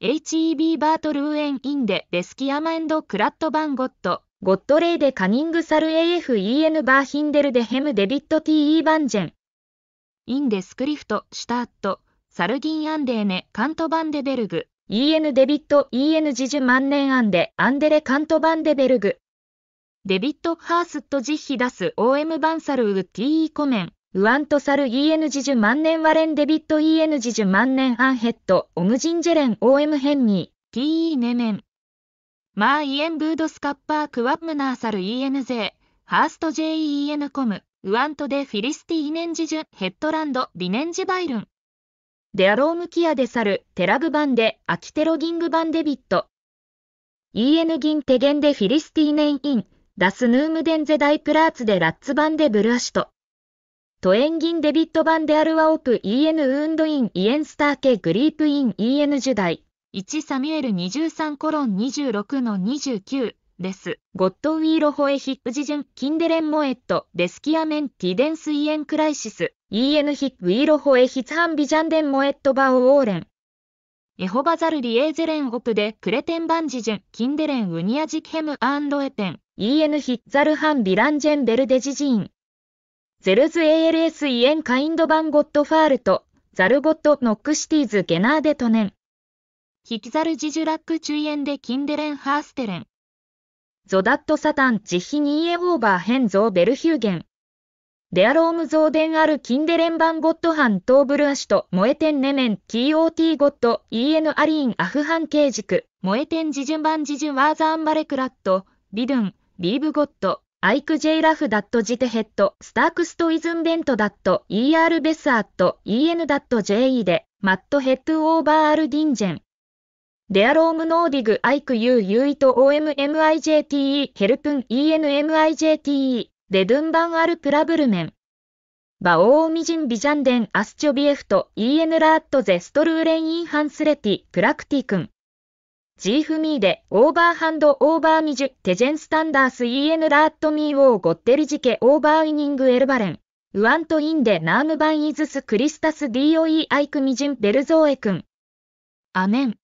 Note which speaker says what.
Speaker 1: HEB バートルウエンインデデスキアマエンドクラットバンゴット、ゴットレイデカニングサル AFEN バーヒンデルデヘムデビット TE バンジェン。インデスクリフト、シュタート、サルギンアンデーネ、カントバンデベルグ、EN デビット、EN ジジュ万年アンデ、アンデレカントバンデベルグ。デビット・ハースット実費出す OM バンサルウ TE コメン。ウアントサル EN ジジュ万年ワレンデビット EN ジジュ万年アンヘッドオムジンジェレン OM ヘンミー TE ネメンマーイエンブードスカッパークワッムナーサル EN ゼー、ハースト JEN コムウアントでフィリスティーネンジジュヘッドランドディネンジバイルンデアロームキアデサルテラグバンデアキテロギングバンデビット EN ンテゲンデフィリスティーネンインダスヌームデンゼダイプラーツでラッツバンデブルアシトトエンギンデビット版であるワオプ EN ウンドインイエンスターケグリープイン EN ダ代1サミュエル23コロン26の29です。ゴッドウィーロホエヒップジジュンキンデレンモエットデスキアメンティデンスイエンクライシス EN ヒップウィーロホエヒツハンビジャンデンモエットバオオーレンエホバザルリエーゼレンオプデクレテンバンジジュンキンデレンウニアジキヘムアンドエペン EN ヒッザルハンビランジェンベルデジジーンゼルズ ALS イエンカインドバンゴットファールと、ザルゴットノックシティーズゲナーデトネン。ヒキザルジジュラック中炎でキンデレンハーステレン。ゾダットサタンジヒニーエオーバーヘンゾーベルヒューゲン。デアロームゾーデンアルキンデレンバンゴットハントーブルアシュト、モエテンネメン、KOT ゴット、EN アリーンアフハンケージク、モエテンジジュンバンジジュンワーザーンバレクラット、ビドゥン、ビーブゴット。アイク・ジェイ・ラフ・ダット・ジテ・ヘッド、スターク・スト・イズン・ベント・ダット、ER・ ベス・アット、EN・ ダット・ JE で、マット・ヘッド・オーバー・アル・ディンジェン。デアローム・ノーディグ・アイク・ユー・ユイと OMMIJTE、ヘルプン・ ENMIJTE、デドゥンバン・アル・プラブルメン。バオーミジン・ビジャンデン・アスチョビエフト、EN ラーット・ゼストルーレン・インハンスレティ、プラクティ君。G フミーで、オーバーハンドオーバーミジュ、テジェンスタンダース EN ラーットミーをーゴッテルジケオーバーイニングエルバレン。ウアントインでナームバンイズスクリスタス DOE アイクミジンベルゾーエ君。アメン。